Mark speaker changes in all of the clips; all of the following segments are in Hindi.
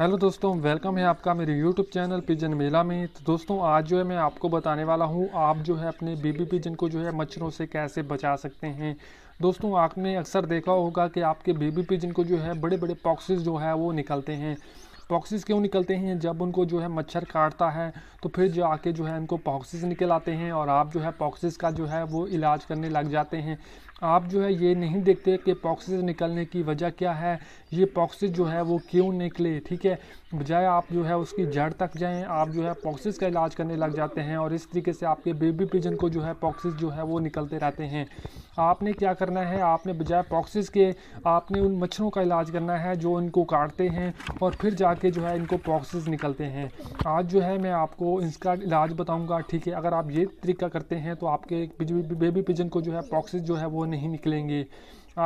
Speaker 1: हेलो दोस्तों वेलकम है आपका मेरे यूट्यूब चैनल पिजन मेला में तो दोस्तों आज जो है मैं आपको बताने वाला हूँ आप जो है अपने बेबी पिजन को जो है मच्छरों से कैसे बचा सकते हैं दोस्तों आपने अक्सर देखा होगा कि आपके बेबी पिजन को जो है बड़े बड़े पॉक्सेस जो है वो निकलते हैं पॉक्सिस क्यों निकलते हैं जब उनको जो है मच्छर काटता है तो फिर जो आके जो है उनको पॉक्सिस निकल आते हैं और आप जो है पॉक्सिस का जो है वो इलाज करने लग जाते हैं आप जो है ये नहीं देखते कि पॉक्सिस निकलने की वजह क्या है ये पॉक्सिस जो है वो क्यों निकले ठीक है बजाय आप जो है उसकी जड़ तक जाएं आप जो है पॉक्सिस का इलाज करने लग जाते हैं और इस तरीके से आपके बेबी पिजन को जो है पॉक्सिस जो है वो निकलते रहते हैं आपने क्या करना है आपने बजाय पॉक्सिस के आपने उन मच्छरों का इलाज करना है जो उनको काटते हैं और फिर जा के जो है इनको प्रोसेस निकलते हैं आज जो है मैं आपको इसका इलाज बताऊंगा ठीक है अगर आप ये तरीका करते हैं तो आपके बेबी पिजन को जो है प्रोसेस जो है वो नहीं निकलेंगे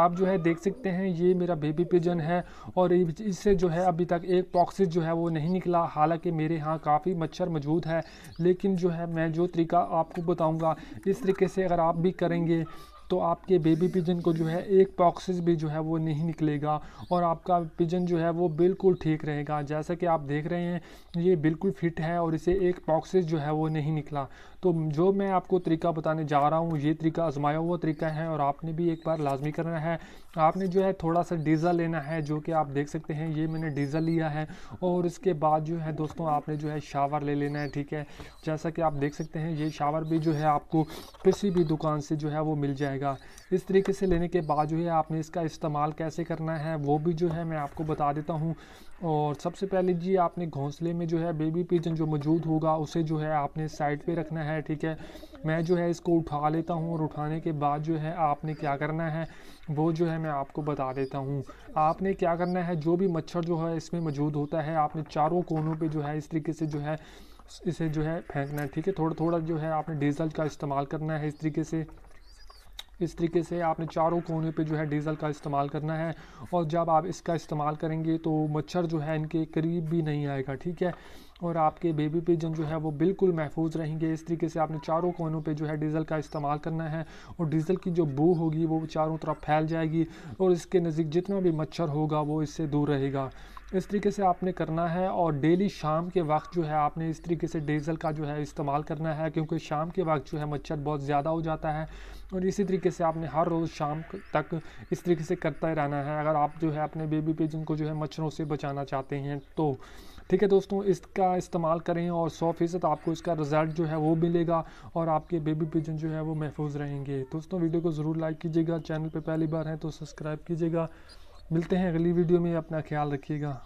Speaker 1: आप जो है देख सकते हैं ये मेरा बेबी पिजन है और इससे जो है अभी तक एक पॉक्सिस जो है वो नहीं निकला हालांकि मेरे यहाँ काफ़ी मच्छर मौजूद है लेकिन जो है मैं जो तरीका आपको बताऊँगा इस तरीके से अगर आप भी करेंगे तो आपके बेबी पिजन को जो है एक पॉक्सिस भी जो है वो नहीं निकलेगा और आपका पिजन जो है वो बिल्कुल ठीक रहेगा जैसा कि आप देख रहे हैं ये बिल्कुल फिट है और इसे एक पॉक्सिस जो है वो नहीं निकला तो जो मैं आपको तरीका बताने जा रहा हूँ ये तरीका आजमाया हुआ तरीका है और आपने भी एक बार लाजमी करना है आपने जो है थोड़ा सा डीज़ल लेना है जो कि आप देख सकते हैं ये मैंने डीज़ल लिया है और इसके बाद जो है दोस्तों आपने जो है शावर ले लेना है ठीक है जैसा कि आप देख सकते हैं ये शावर भी जो है आपको किसी भी दुकान से जो है वो मिल जाएगा जाएगा इस तरीके से लेने के बाद जो है आपने इसका इस्तेमाल कैसे करना है वो भी जो है मैं आपको बता देता हूँ और सबसे पहले जी आपने घोंसले में जो है बेबी पिजन जो मौजूद होगा उसे जो है आपने साइड पे रखना है ठीक है मैं जो है इसको उठा लेता हूँ और उठाने के बाद जो है आपने क्या करना है वो जो है मैं आपको बता देता हूँ आपने क्या करना है जो भी मच्छर जो है इसमें मौजूद होता है आपने चारों कोनों पर जो है इस तरीके से जो है इसे जो है फेंकना है ठीक है थोड़ा थोड़ा जो है आपने डीजल का इस्तेमाल करना है इस तरीके से इस तरीके से आपने चारों कोने पे जो है डीज़ल का इस्तेमाल करना है और जब आप इसका इस्तेमाल करेंगे तो मच्छर जो है इनके करीब भी नहीं आएगा ठीक है और आपके बेबी पिजन जो है वो बिल्कुल महफूज रहेंगे इस तरीके से आपने चारों कोनों पे जो है डीज़ल का इस्तेमाल करना है और डीज़ल की जो बू होगी वो चारों तरफ फैल जाएगी और इसके नज़दीक जितना भी मच्छर होगा वो इससे दूर रहेगा इस तरीके से आपने करना है और डेली शाम के वक्त जो है आपने इस तरीके से डीज़ल का जो है इस्तेमाल करना है क्योंकि शाम के वक्त जो है मच्छर बहुत ज़्यादा हो जाता है और इसी तरीके से आपने हर रोज़ शाम तक इस तरीके से करता ही रहना है अगर आप जो है अपने बेबी पिजन को जो है मच्छरों से बचाना चाहते हैं तो ठीक है दोस्तों इसका का इस्तेमाल करें और सौ फ़ीसद आपको इसका रिज़ल्ट जो है वो मिलेगा और आपके बेबी पिजन जो है वो महफूज रहेंगे दोस्तों वीडियो को ज़रूर लाइक कीजिएगा चैनल पर पहली बार हैं तो सब्सक्राइब कीजिएगा मिलते हैं अगली वीडियो में अपना ख्याल रखिएगा